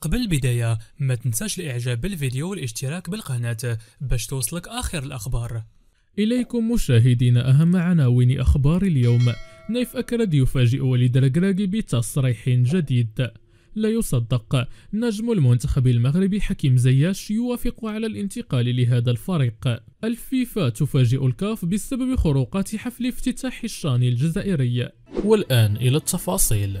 قبل البداية ما تنساش الاعجاب بالفيديو والاشتراك بالقناة باش توصلك اخر الاخبار إليكم مشاهدين أهم عناوين أخبار اليوم نيف أكرد يفاجئ وليد الكراكي بتصريح جديد لا يصدق نجم المنتخب المغربي حكيم زياش يوافق على الانتقال لهذا الفريق الفيفا تفاجئ الكاف بسبب خروقات حفل افتتاح الشان الجزائري والآن إلى التفاصيل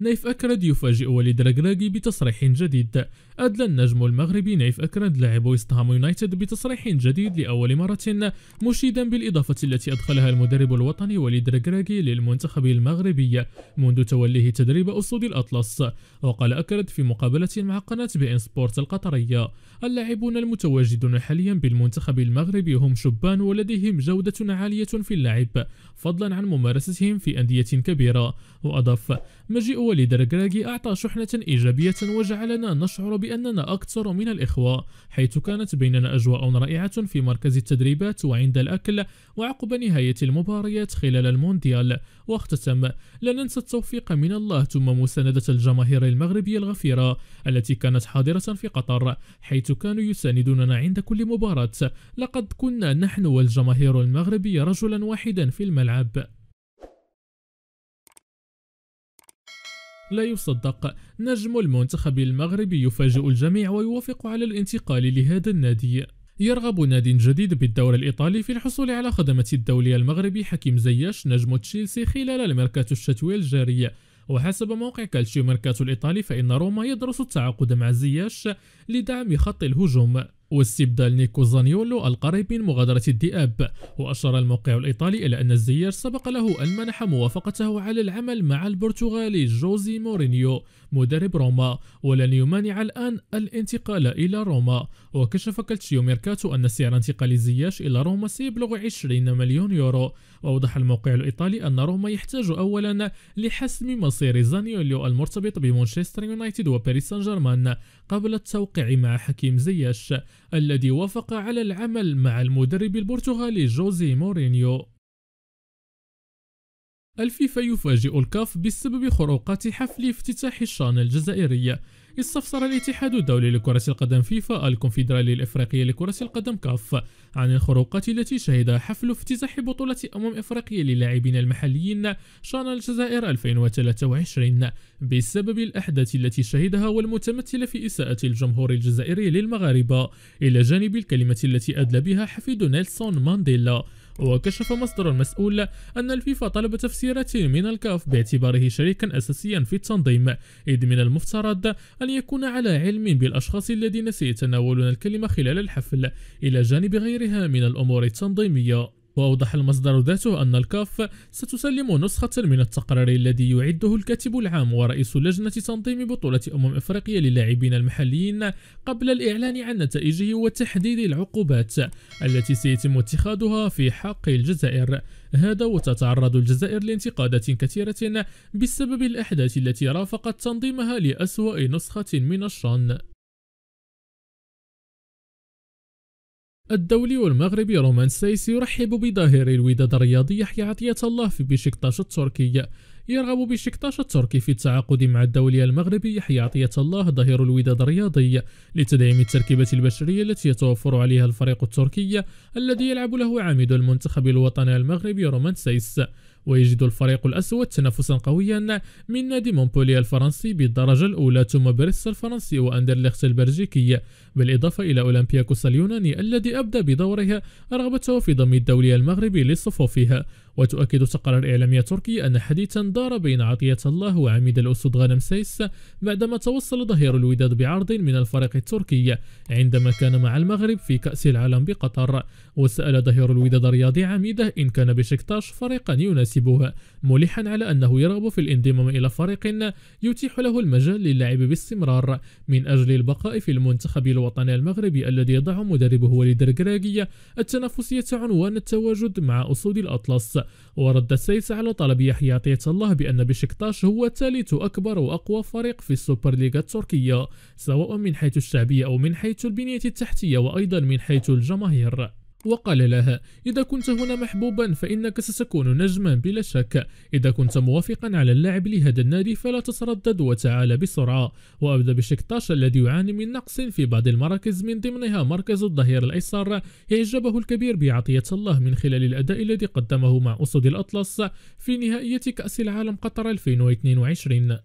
نيف أكرد يفاجئ وليد رجراجي بتصريح جديد أدلى النجم المغربي نيف أكرد لاعب ويست هام يونايتد بتصريح جديد لأول مرة مشيدا بالإضافة التي أدخلها المدرب الوطني وليد رجراجي للمنتخب المغربي منذ توليه تدريب أسود الأطلس وقال أكرد في مقابلة مع قناة بي إن سبورت القطرية اللاعبون المتواجدون حاليا بالمنتخب المغربي هم شبان ولديهم جودة عالية في اللعب فضلا عن ممارستهم في أندية كبيرة وأضاف مجيء ولدرجراجي أعطى شحنة إيجابية وجعلنا نشعر بأننا أكثر من الإخوة حيث كانت بيننا أجواء رائعة في مركز التدريبات وعند الأكل وعقب نهاية المباريات خلال المونديال واختتم لا ننسى التوفيق من الله ثم مساندة الجماهير المغربية الغفيرة التي كانت حاضرة في قطر حيث كانوا يساندوننا عند كل مباراة لقد كنا نحن والجماهير المغربية رجلا واحدا في الملعب لا يصدق نجم المنتخب المغربي يفاجئ الجميع ويوافق على الانتقال لهذا النادي يرغب نادي جديد بالدوري الإيطالي في الحصول على خدمة الدولي المغربي حكيم زياش نجم تشيلسي خلال الميركاتو الشتوي الجاري وحسب موقع كالشيو ميركاتو الإيطالي فإن روما يدرس التعاقد مع زياش لدعم خط الهجوم واستبدال نيكو زانيولو القريب من مغادرة الذئاب وأشار الموقع الإيطالي إلى أن الزيار سبق له أن منح موافقته على العمل مع البرتغالي جوزي مورينيو مدرب روما ولن يمانع الآن الانتقال إلى روما وكشف كالتشيو ميركاتو أن سعر انتقال زياش إلى روما سيبلغ 20 مليون يورو وأوضح الموقع الإيطالي أن روما يحتاج أولا لحسم مصير زانيولو المرتبط بمانشستر يونايتد وباريس سان جيرمان قبل التوقيع مع حكيم زياش الذي وافق على العمل مع المدرب البرتغالي جوزي مورينيو الفيفا يفاجئ الكاف بسبب خروقات حفل افتتاح الشان الجزائرية استفسر الاتحاد الدولي لكرة القدم فيفا الكونفدرالية الإفريقية لكرة القدم كاف عن الخروقات التي شهدها حفل افتتاح بطولة أمم إفريقية للاعبين المحليين شان الجزائر 2023 بسبب الأحداث التي شهدها والمتمثلة في إساءة الجمهور الجزائري للمغاربة إلى جانب الكلمة التي أدلى بها حفيد نيلسون مانديلا وكشف مصدر مسؤول أن الفيفا طلب تفسيرة من الكاف باعتباره شريكا أساسيا في التنظيم إذ من المفترض أن يكون على علم بالأشخاص الذين سيتناولون الكلمة خلال الحفل إلى جانب غيرها من الأمور التنظيمية وأوضح المصدر ذاته أن الكاف ستسلم نسخة من التقرير الذي يعده الكاتب العام ورئيس لجنة تنظيم بطولة أمم إفريقيا للاعبين المحليين قبل الإعلان عن نتائجه وتحديد العقوبات التي سيتم اتخاذها في حق الجزائر هذا وتتعرض الجزائر لانتقادات كثيرة بسبب الأحداث التي رافقت تنظيمها لأسوأ نسخة من الشان الدولي والمغربي رومان سايس يرحب بظاهر الوداد الرياضي يحيى عطية الله في بشكتاش التركي يرغب بشكتاش التركي في التعاقد مع الدولي المغربي يحيى عطية الله ظهير الوداد الرياضي لتدعيم التركيبة البشرية التي يتوفر عليها الفريق التركي الذي يلعب له عامد المنتخب الوطني المغربي رومان سايس ويجد الفريق الأسود تنافسا قويا من نادي مونبولي الفرنسي بالدرجة الأولى ثم بريس الفرنسي وأندرليخت البلجيكي بالإضافة إلى أولمبياكوس اليوناني الذي أبدى بدوره رغبته في ضم الدولي المغربي لصفوفها وتؤكد تقرير الإعلامية التركي أن حديثا دار بين عطية الله وعميد الأسود غنم سيس بعدما توصل ظهير الوداد بعرض من الفريق التركي عندما كان مع المغرب في كأس العالم بقطر وسأل ظهير الوداد الرياضي عميده إن كان بشكتاش فريقا يناسبه ملحا على أنه يرغب في الانضمام إلى فريق يتيح له المجال للعب باستمرار من أجل البقاء في المنتخب الوطني المغربي الذي يضع مدربه وليد الكراكية التنافسية عنوان التواجد مع أسود الأطلس ورد السيس على طلب يحيى عطية الله بأن بشكتاش هو ثالث أكبر وأقوى فريق في السوبر ليغا التركية سواء من حيث الشعبية أو من حيث البنية التحتية وأيضا من حيث الجماهير وقال لها إذا كنت هنا محبوبا فإنك ستكون نجما بلا شك إذا كنت موافقا على اللعب لهذا النادي فلا تتردد وتعال بسرعة وأبدأ بشكتاش الذي يعاني من نقص في بعض المراكز من ضمنها مركز الظهير الأيسر إعجبه الكبير بعطية الله من خلال الأداء الذي قدمه مع أسود الأطلس في نهائية كأس العالم قطر 2022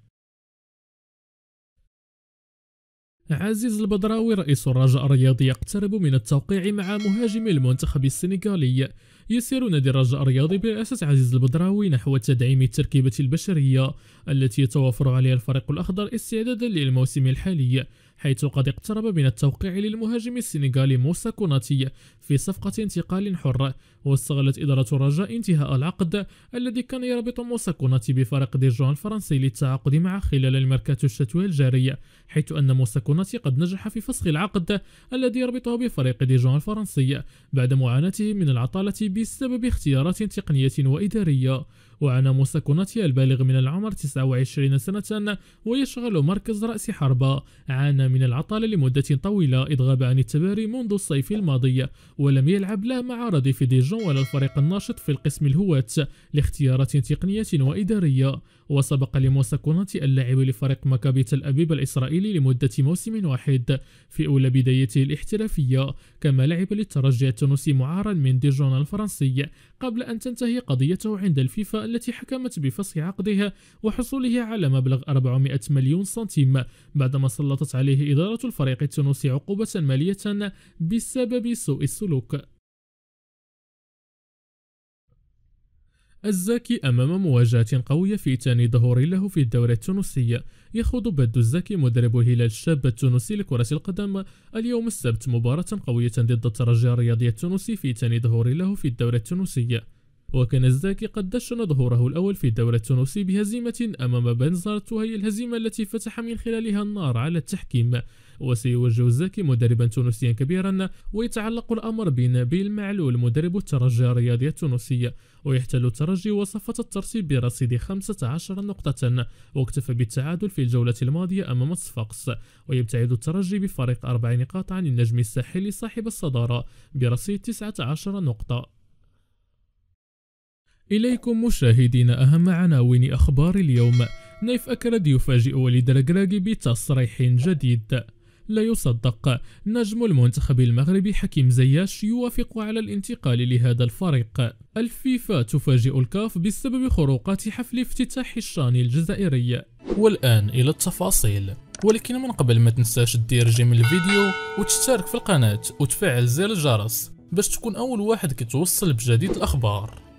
عزيز البدراوي رئيس الرجاء الرياضي يقترب من التوقيع مع مهاجم المنتخب السنغالي يسير نادي الرجاء الرياضي برئاسة عزيز البدراوي نحو تدعيم التركيبة البشرية التي يتوافر عليها الفريق الأخضر استعدادا للموسم الحالي حيث قد اقترب من التوقيع للمهاجم السنغالي موسى كوناتي في صفقة انتقال حر واستغلت إدارة الرجاء انتهاء العقد الذي كان يربط موسى كوناتي بفريق ديرجون الفرنسي للتعاقد معه خلال الميركاتو الشتوي الجاري حيث أن موسى كوناتي قد نجح في فسخ العقد الذي يربطه بفريق ديرجون الفرنسي بعد معاناته من العطالة بسبب اختيارات تقنية وإدارية وعانى موسى كوناتي البالغ من العمر 29 سنة ويشغل مركز رأس حربة عانى من العطالة لمدة طويلة إذ غاب عن التباري منذ الصيف الماضي ولم يلعب لا مع رديف ديجون ولا الفريق الناشط في القسم الهواة لاختيارات تقنية وإدارية وسبق لموسى كوناتي اللاعب لفريق مكابي تل أبيب الإسرائيلي لمدة موسم واحد في أولى بدايته الاحترافية كما لعب للترجي التونسي معارا من ديجون الفرنسي قبل أن تنتهي قضيته عند الفيفا التي حكمت بفسخ عقدها وحصوله على مبلغ 400 مليون سنتيم بعدما سلطت عليه إدارة الفريق التونسي عقوبة مالية بسبب سوء السلوك الزاكي أمام مواجهة قوية في ثاني ظهور له في الدورة التونسية يخوض بدو الزاكي مدرب الهلال الشاب التونسي لكرة القدم اليوم السبت مباراة قوية ضد الترجي الرياضي التونسي في ثاني ظهور له في الدورة التونسية وكان الزاكي قد دشن ظهوره الأول في الدولة التونسي بهزيمة أمام بنزرت وهي الهزيمة التي فتح من خلالها النار على التحكيم وسيوجه الزاكي مدربا تونسيا كبيرا ويتعلق الأمر بنبيل معلول مدرب الترجي الرياضي التونسي ويحتل الترجي وصفة الترتيب برصيد 15 نقطة واكتفى بالتعادل في الجولة الماضية أمام الصفاقس ويبتعد الترجي بفارق أربع نقاط عن النجم الساحلي صاحب الصدارة برصيد 19 نقطة إليكم مشاهدين أهم عناوين أخبار اليوم نيف أكرد يفاجئ وليد ركراكي بتصريح جديد لا يصدق نجم المنتخب المغربي حكيم زياش يوافق على الانتقال لهذا الفريق الفيفا تفاجئ الكاف بسبب خروقات حفل افتتاح الشان الجزائري والآن إلى التفاصيل ولكن من قبل ما تنساش تدير جيم الفيديو وتشترك في القناة وتفعل زر الجرس باش تكون أول واحد كتوصل بجديد الأخبار